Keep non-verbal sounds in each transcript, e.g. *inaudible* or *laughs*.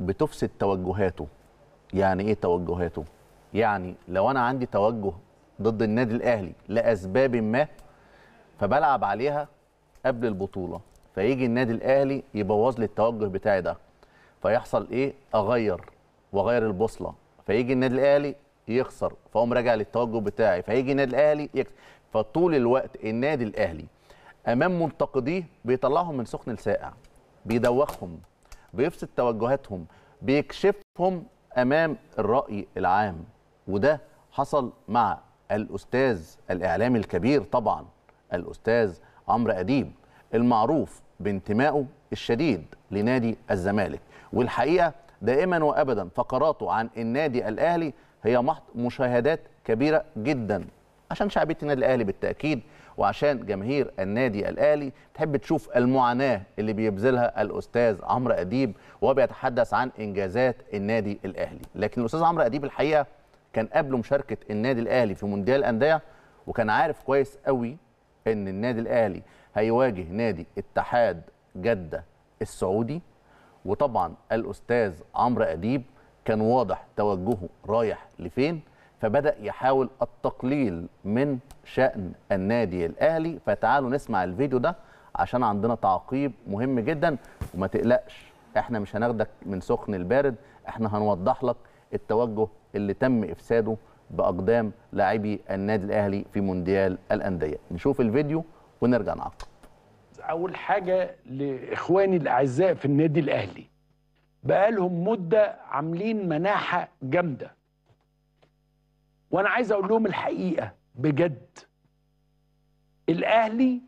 بتفسد توجهاته يعني ايه توجهاته يعني لو انا عندي توجه ضد النادي الاهلي لاسباب ما فبلعب عليها قبل البطوله فيجي النادي الاهلي يبوظ لي التوجه بتاعي ده فيحصل ايه اغير واغير البوصله فيجي النادي الاهلي يخسر فاقوم راجع للتوجه بتاعي فيجي النادي الاهلي يكسر فطول الوقت النادي الاهلي امام منتقديه بيطلعهم من سخن الساقع بيدوخهم بيفسد توجهاتهم بيكشفهم امام الراي العام وده حصل مع الاستاذ الاعلامي الكبير طبعا الاستاذ عمرو اديب المعروف بانتمائه الشديد لنادي الزمالك والحقيقه دائما وابدا فقراته عن النادي الاهلي هي محض مشاهدات كبيره جدا عشان شعبيه النادي الاهلي بالتاكيد وعشان جماهير النادي الاهلي تحب تشوف المعاناه اللي بيبذلها الاستاذ عمرو اديب وهو بيتحدث عن انجازات النادي الاهلي لكن الاستاذ عمرو اديب الحقيقه كان قبله مشاركه النادي الاهلي في مونديال الانديه وكان عارف كويس قوي ان النادي الاهلي هيواجه نادي اتحاد جده السعودي وطبعا الاستاذ عمرو اديب كان واضح توجهه رايح لفين فبدأ يحاول التقليل من شأن النادي الأهلي فتعالوا نسمع الفيديو ده عشان عندنا تعقيب مهم جدا وما تقلقش احنا مش هناخدك من سخن البارد احنا هنوضح لك التوجه اللي تم إفساده بأقدام لاعبي النادي الأهلي في مونديال الأندية نشوف الفيديو ونرجع نعقب أول حاجة لإخواني الأعزاء في النادي الأهلي بقالهم مدة عاملين مناحة جامدة وانا عايز اقول لهم الحقيقه بجد الاهلي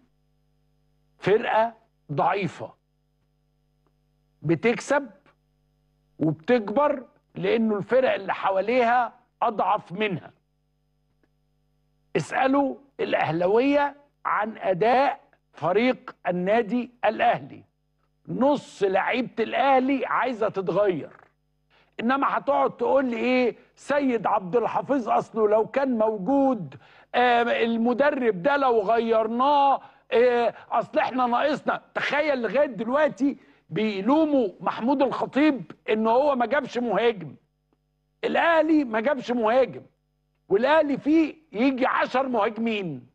فرقه ضعيفه بتكسب وبتكبر لانه الفرق اللي حواليها اضعف منها اسالوا الاهلاويه عن اداء فريق النادي الاهلي نص لعيبه الاهلي عايزه تتغير انما هتقعد تقول لي ايه سيد عبد الحفيظ اصله لو كان موجود آه، المدرب ده لو غيرناه آه، اصل احنا ناقصنا تخيل لغايه دلوقتي بيلوموا محمود الخطيب ان هو ما جابش مهاجم الاهلي ما جابش مهاجم والاهلي فيه يجي 10 مهاجمين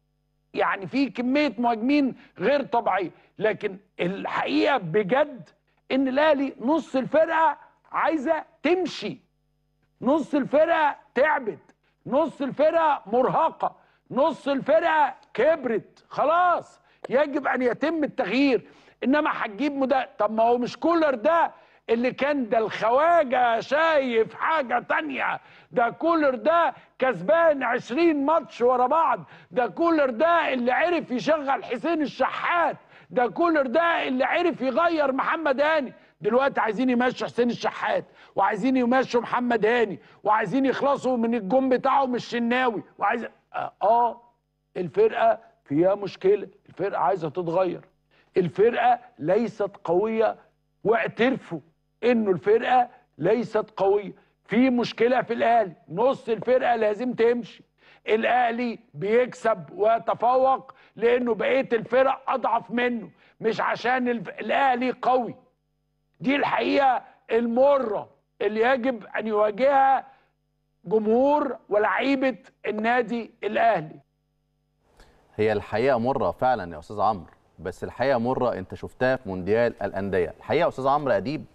يعني في كميه مهاجمين غير طبيعيه لكن الحقيقه بجد ان الاهلي نص الفرقه عايزه تمشي نص الفرقه تعبت نص الفرقه مرهقه نص الفرقه كبرت خلاص يجب ان يتم التغيير انما هتجيب مدرب طب ما هو مش كولر ده اللي كان ده الخواجه شايف حاجه تانية ده كولر ده كسبان 20 ماتش ورا بعض ده كولر ده اللي عرف يشغل حسين الشحات ده كولر ده اللي عرف يغير محمد هاني دلوقتي عايزين يمشوا حسين الشحات وعايزين يمشوا محمد هاني وعايزين يخلصوا من الجون بتاعهم الشناوي وعايز آه،, اه الفرقه فيها مشكله الفرقه عايزه تتغير الفرقه ليست قويه واعترفوا انه الفرقه ليست قويه في مشكله في الاهلي نص الفرقه لازم تمشي الاهلي بيكسب ويتفوق لانه بقيه الفرق اضعف منه مش عشان الاهلي قوي دي الحقيقه المره اللي يجب أن يواجهها جمهور ولعيبة النادي الأهلي هي الحقيقة مرة فعلا يا أستاذ عمرو بس الحقيقة مرة أنت شفتها في مونديال الأندية الحقيقة أستاذ عمرو أديب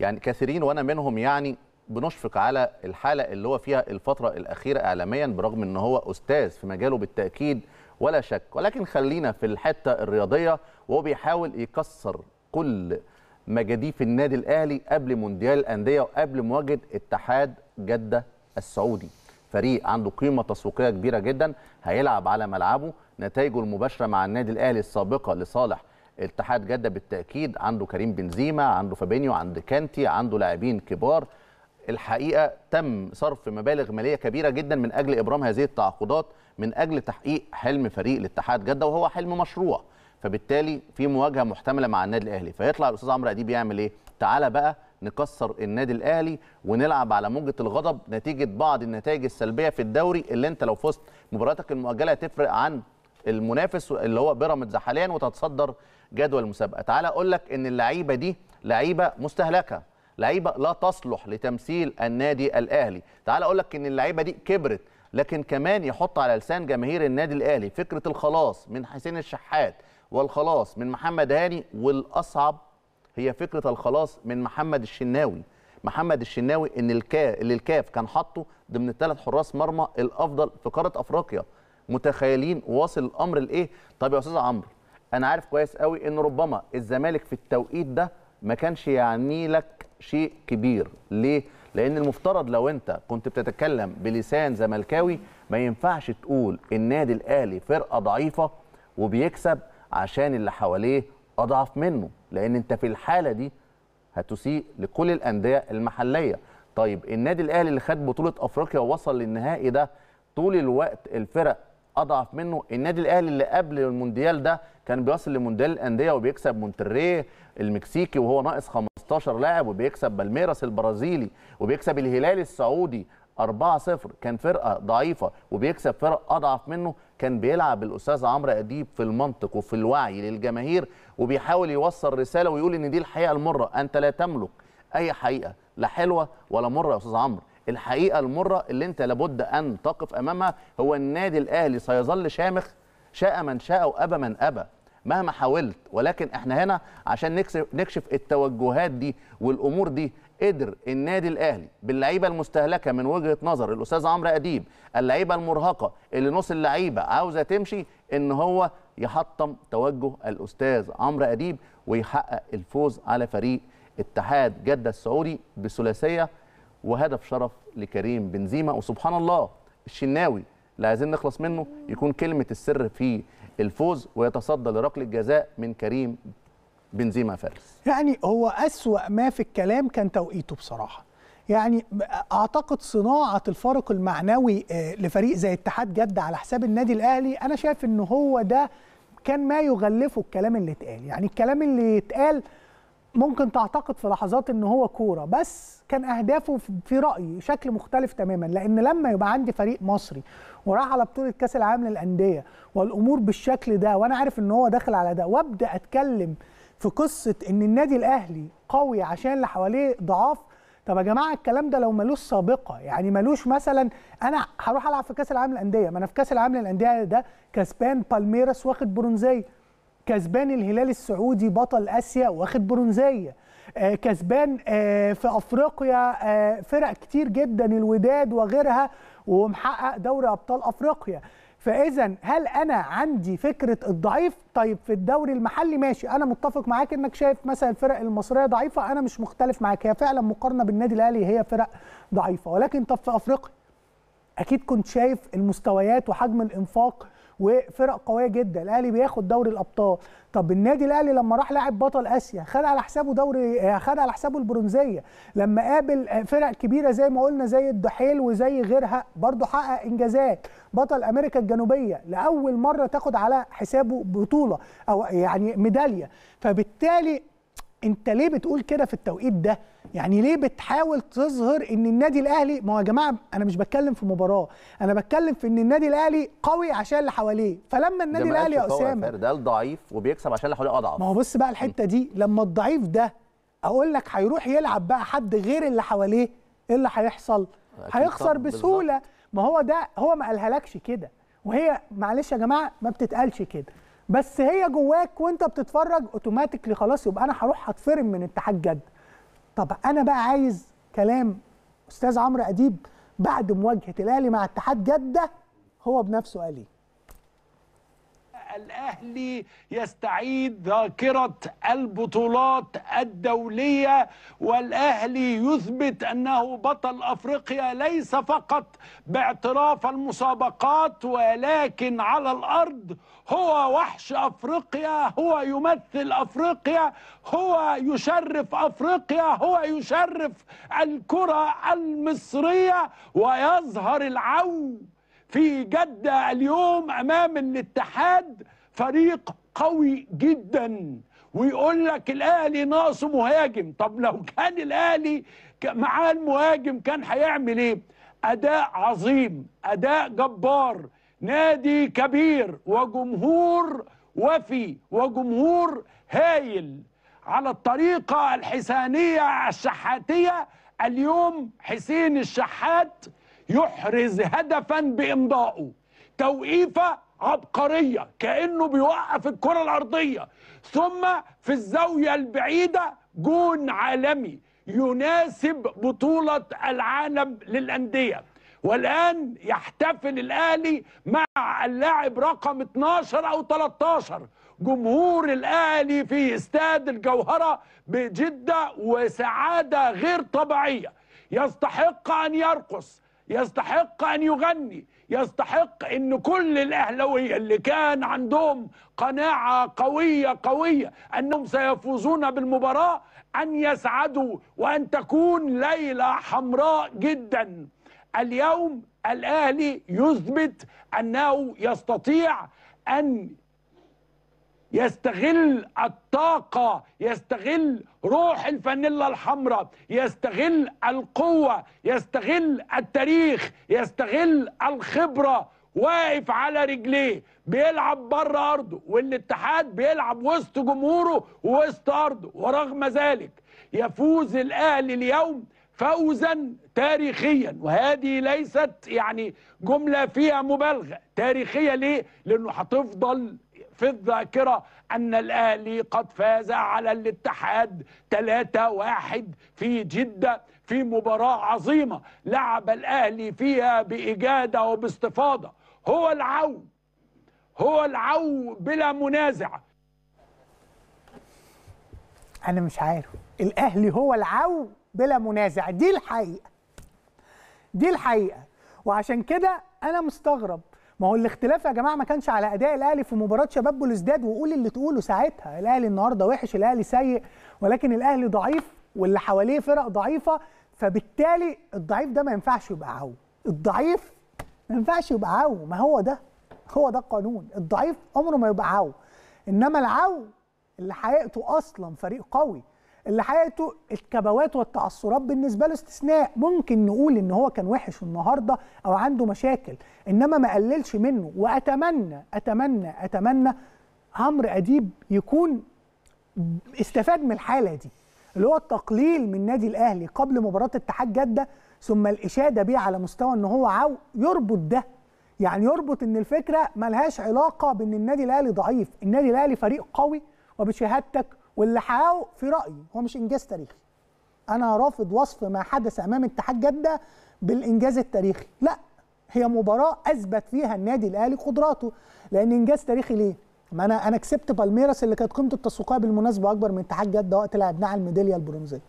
يعني كثيرين وأنا منهم يعني بنشفق على الحالة اللي هو فيها الفترة الأخيرة إعلاميا برغم ان هو أستاذ في مجاله بالتأكيد ولا شك ولكن خلينا في الحتة الرياضية وهو بيحاول يكسر كل مجاديف النادي الاهلي قبل مونديال الانديه وقبل مواجهه اتحاد جده السعودي فريق عنده قيمه تسويقيه كبيره جدا هيلعب على ملعبه نتائجه المباشره مع النادي الاهلي السابقه لصالح اتحاد جده بالتاكيد عنده كريم بنزيما عنده فابينيو عنده كانتي عنده لاعبين كبار الحقيقه تم صرف مبالغ ماليه كبيره جدا من اجل ابرام هذه التعاقدات من اجل تحقيق حلم فريق الاتحاد جده وهو حلم مشروع فبالتالي في مواجهه محتمله مع النادي الاهلي فيطلع الاستاذ عمرو اديب يعمل ايه تعالى بقى نكسر النادي الاهلي ونلعب على موجه الغضب نتيجه بعض النتائج السلبيه في الدوري اللي انت لو فزت مباراتك المؤجله هتفرق عن المنافس اللي هو بيراميدز حاليا وتتصدر جدول المسابقه تعالى اقول لك ان اللعيبه دي لعيبه مستهلكه لعيبه لا تصلح لتمثيل النادي الاهلي تعالى اقول لك ان اللعيبه دي كبرت لكن كمان يحط على لسان جماهير النادي الاهلي فكره الخلاص من حسين الشحات والخلاص من محمد هاني والاصعب هي فكره الخلاص من محمد الشناوي محمد الشناوي ان الكا... اللي الكاف كان حاطه ضمن الثلاث حراس مرمى الافضل في قاره افريقيا متخيلين واصل الامر لايه طب يا استاذ عمرو انا عارف كويس قوي ان ربما الزمالك في التوقيت ده ما كانش يعني لك شيء كبير ليه لان المفترض لو انت كنت بتتكلم بلسان زملكاوي ما ينفعش تقول النادي الاهلي فرقه ضعيفه وبيكسب عشان اللي حواليه اضعف منه لان انت في الحاله دي هتسيء لكل الانديه المحليه طيب النادي الاهلي اللي خد بطوله افريقيا ووصل للنهائي ده طول الوقت الفرق اضعف منه النادي الاهلي اللي قبل المونديال ده كان بيصل لمونديال الانديه وبيكسب مونتريه المكسيكي وهو ناقص 15 لاعب وبيكسب بالميراس البرازيلي وبيكسب الهلال السعودي 4-0 كان فرقه ضعيفه وبيكسب فرق اضعف منه كان بيلعب الأستاذ عمرو أديب في المنطق وفي الوعي للجماهير وبيحاول يوصل رسالة ويقول إن دي الحقيقة المرة أنت لا تملك أي حقيقة لا حلوة ولا مرة يا أستاذ عمرو الحقيقة المرة اللي أنت لابد أن تقف أمامها هو النادي الأهلي سيظل شامخ شاء من شاء وأبى من أبى مهما حاولت ولكن احنا هنا عشان نكشف التوجهات دي والامور دي قدر النادي الاهلي باللعيبه المستهلكه من وجهه نظر الاستاذ عمرو اديب اللعيبه المرهقه اللي نص اللعيبه عاوزه تمشي ان هو يحطم توجه الاستاذ عمرو اديب ويحقق الفوز على فريق اتحاد جده السعودي بثلاثيه وهدف شرف لكريم بنزيما وسبحان الله الشناوي اللي عايزين نخلص منه يكون كلمه السر في الفوز ويتصدى لركله الجزاء من كريم بنزيما فارس يعني هو أسوأ ما في الكلام كان توقيته بصراحة يعني اعتقد صناعه الفارق المعنوي آه، لفريق زي اتحاد جده على حساب النادي الاهلي انا شايف ان هو ده كان ما يغلفه الكلام اللي اتقال يعني الكلام اللي اتقال ممكن تعتقد في لحظات ان هو كوره بس كان اهدافه في رايي شكل مختلف تماما لان لما يبقى عندي فريق مصري وراح على بطوله كاس العالم للانديه والامور بالشكل ده وانا عارف ان هو داخل على ده وابدا اتكلم في قصه ان النادي الاهلي قوي عشان اللي حواليه ضعاف طب يا جماعه الكلام ده لو ملوش سابقه يعني ملوش مثلا انا هروح العب في كاس العالم للانديه ما انا في كاس العالم للانديه ده كسبان بالميراس واخد برونزيه كسبان الهلال السعودي بطل اسيا واخد برونزيه آه كسبان آه في افريقيا آه فرق كتير جدا الوداد وغيرها ومحقق دوري ابطال افريقيا فاذا هل انا عندي فكره الضعيف طيب في الدوري المحلي ماشي انا متفق معاك انك شايف مثلا الفرق المصريه ضعيفه انا مش مختلف معاك هي فعلا مقارنه بالنادي الاهلي هي فرق ضعيفه ولكن طب في افريقيا اكيد كنت شايف المستويات وحجم الانفاق وفرق قويه جدا الاهلي بياخد دوري الابطال طب النادي الاهلي لما راح لاعب بطل اسيا خد على حسابه دوري آه، خد على حسابه البرونزيه لما قابل آه، فرق كبيره زي ما قلنا زي الدحيل وزي غيرها برضه حقق انجازات بطل امريكا الجنوبيه لاول مره تاخد على حسابه بطوله او يعني ميداليه فبالتالي انت ليه بتقول كده في التوقيت ده يعني ليه بتحاول تظهر ان النادي الاهلي ما هو يا جماعه انا مش بتكلم في مباراه انا بتكلم في ان النادي الاهلي قوي عشان اللي حواليه فلما النادي الاهلي يا اسامه ده الضعيف وبيكسب عشان اللي حواليه اضعف ما هو بص بقى الحته دي لما الضعيف ده اقول لك هيروح يلعب بقى حد غير اللي حواليه ايه اللي هيحصل هيخسر بسهوله ما هو ده هو ما قالهالكش كده وهي معلش يا جماعه ما بتتقالش كده بس هي جواك وانت بتتفرج اوتوماتيكلي خلاص يبقى انا هروح هتفرم من اتحاد جد طب انا بقى عايز كلام استاذ عمرو اديب بعد مواجهه الاهلي مع اتحاد جده هو بنفسه قال ايه الأهلي يستعيد ذاكرة البطولات الدولية والأهلي يثبت أنه بطل أفريقيا ليس فقط باعتراف المسابقات ولكن على الأرض هو وحش أفريقيا هو يمثل أفريقيا هو يشرف أفريقيا هو يشرف الكرة المصرية ويظهر العون في جدة اليوم أمام الاتحاد فريق قوي جدا ويقول لك الأهلي ناقصه مهاجم طب لو كان الأهلي معاه المهاجم كان هيعمل إيه؟ أداء عظيم أداء جبار نادي كبير وجمهور وفي وجمهور هايل على الطريقة الحسانية الشحاتية اليوم حسين الشحات يحرز هدفا بامضائه توقيفه عبقريه كانه بيوقف الكره الارضيه ثم في الزاويه البعيده جون عالمي يناسب بطوله العالم للانديه والان يحتفل الاهلي مع اللاعب رقم 12 او 13 جمهور الاهلي في استاد الجوهره بجده وسعاده غير طبيعيه يستحق ان يرقص يستحق أن يغني يستحق أن كل الأهلوية اللي كان عندهم قناعة قوية قوية أنهم سيفوزون بالمباراة أن يسعدوا وأن تكون ليلة حمراء جدا اليوم الأهلي يثبت أنه يستطيع أن يستغل الطاقة يستغل روح الفانيلا الحمراء يستغل القوة يستغل التاريخ يستغل الخبرة واقف على رجليه بيلعب بره أرضه والاتحاد بيلعب وسط جمهوره ووسط أرضه ورغم ذلك يفوز الأهلي اليوم فوزا تاريخيا وهذه ليست يعني جملة فيها مبالغة تاريخية ليه؟ لأنه هتفضل في الذاكرة أن الأهلي قد فاز على الاتحاد 3-1 في جدة في مباراة عظيمة لعب الأهلي فيها بإجادة وباستفاضة هو العو هو العو بلا منازع أنا مش عارف الأهلي هو العو بلا منازع دي الحقيقة دي الحقيقة وعشان كده أنا مستغرب ما هو الاختلاف يا جماعه ما كانش على اداء الاهلي في مباراه شباب بلوزداد وقول اللي تقوله ساعتها الاهلي النهارده وحش الاهلي سيء ولكن الاهلي ضعيف واللي حواليه فرق ضعيفه فبالتالي الضعيف ده ما ينفعش يبقى عو الضعيف ما ينفعش يبقى عو ما هو ده هو ده القانون الضعيف عمره ما يبقى عو انما العو اللي حقيقته اصلا فريق قوي اللي حياته الكبوات والتعثرات بالنسبه له استثناء ممكن نقول ان هو كان وحش النهارده او عنده مشاكل انما ما قللش منه واتمنى اتمنى اتمنى عمرو اديب يكون استفاد من الحاله دي اللي هو التقليل من نادي الاهلي قبل مباراه اتحاد جده ثم الاشاده بيه على مستوى ان هو عاو يربط ده يعني يربط ان الفكره ملهاش علاقه بان النادي الاهلي ضعيف النادي الاهلي فريق قوي وبشهادتك واللي حققه في رايي هو مش انجاز تاريخي انا رافض وصف ما حدث امام اتحاد جده بالانجاز التاريخي لا هي مباراه اثبت فيها النادي الاهلي قدراته لان انجاز تاريخي ليه ما انا انا كسبت بالميراس اللي كانت قيمته التسويقيه بالمناسبه اكبر من اتحاد جده وقت لعبناه على الميداليه البرونزيه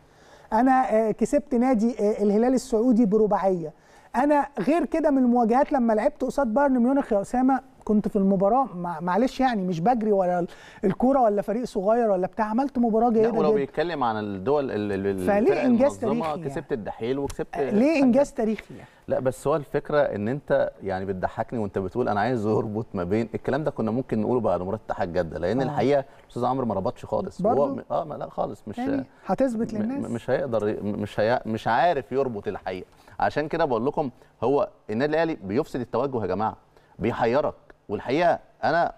انا آه، كسبت نادي آه، الهلال السعودي برباعيه انا غير كده من المواجهات لما لعبت قصاد بايرن ميونخ يا اسامه كنت في المباراه معلش يعني مش بجري ولا الكوره ولا فريق صغير ولا بتاع عملت مباراه جيده جدا ولو بيتكلم عن الدول فليه انجاز تاريخي يعني؟ كسبت الدحيل وكسبت آه، ليه انجاز تاريخي يعني. لا بس هو الفكره ان انت يعني بتضحكني وانت بتقول انا عايز اربط ما بين الكلام ده كنا ممكن نقوله بعد مباراه اتحاد جده لان آه. الحقيقه الاستاذ عمرو ما ربطش خالص هو م... اه لا خالص مش يعني هتثبت للناس مش هيقدر مش هي... مش عارف يربط الحقيقه عشان كده بقول لكم هو النادي الاهلي بيفسد التوجه يا جماعه بيحيرك والحقيقه انا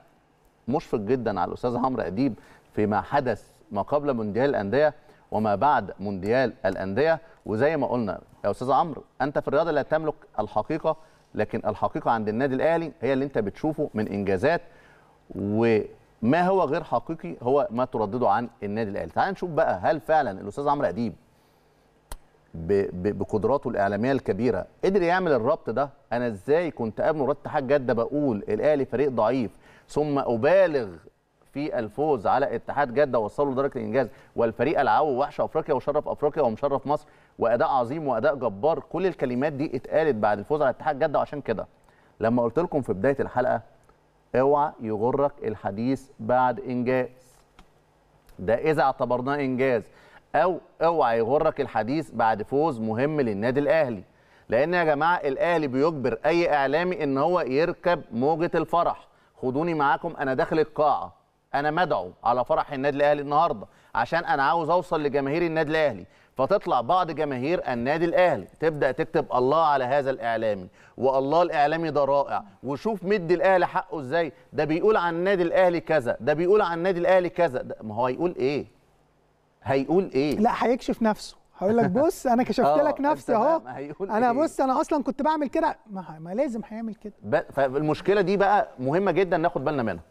مشفق جدا على الاستاذ عمرو اديب فيما حدث ما قبل مونديال الانديه وما بعد مونديال الانديه وزي ما قلنا يا استاذ عمرو انت في الرياضه لا تملك الحقيقه لكن الحقيقه عند النادي الاهلي هي اللي انت بتشوفه من انجازات وما هو غير حقيقي هو ما تردده عن النادي الاهلي تعال نشوف بقى هل فعلا الاستاذ عمرو اديب بقدراته الاعلاميه الكبيره قدر يعمل الربط ده انا ازاي كنت قبل مباراه اتحاد جده بقول الاهلي فريق ضعيف ثم ابالغ في الفوز على اتحاد جده وصلوا لدرجه الانجاز والفريق العو وحش افريقيا وشرف افريقيا ومشرف مصر واداء عظيم واداء جبار كل الكلمات دي اتقالت بعد الفوز على اتحاد جده وعشان كده لما قلت لكم في بدايه الحلقه اوعى يغرك الحديث بعد انجاز ده اذا اعتبرناه انجاز او اوعى يغرك الحديث بعد فوز مهم للنادي الاهلي لان يا جماعه الاهلي بيجبر اي اعلامي ان هو يركب موجه الفرح خدوني معاكم انا داخل القاعه انا مدعو على فرح النادي الاهلي النهارده عشان انا عاوز اوصل لجماهير النادي الاهلي فتطلع بعض جماهير النادي الاهلي تبدا تكتب الله على هذا الاعلامي والله الاعلامي ده رائع وشوف مد الاهلي حقه ازاي ده بيقول عن النادي الاهلي كذا ده بيقول عن النادي الاهلي كذا ما هو هيقول ايه هيقول ايه لا هيكشف نفسه هقول لك بص انا كشفت *laughs* آه، لك نفسي اهو انا إيه؟ بص انا اصلا كنت بعمل كده ما, ما لازم هيعمل كده فالمشكله دي بقى مهمه جدا ناخد بالنا منها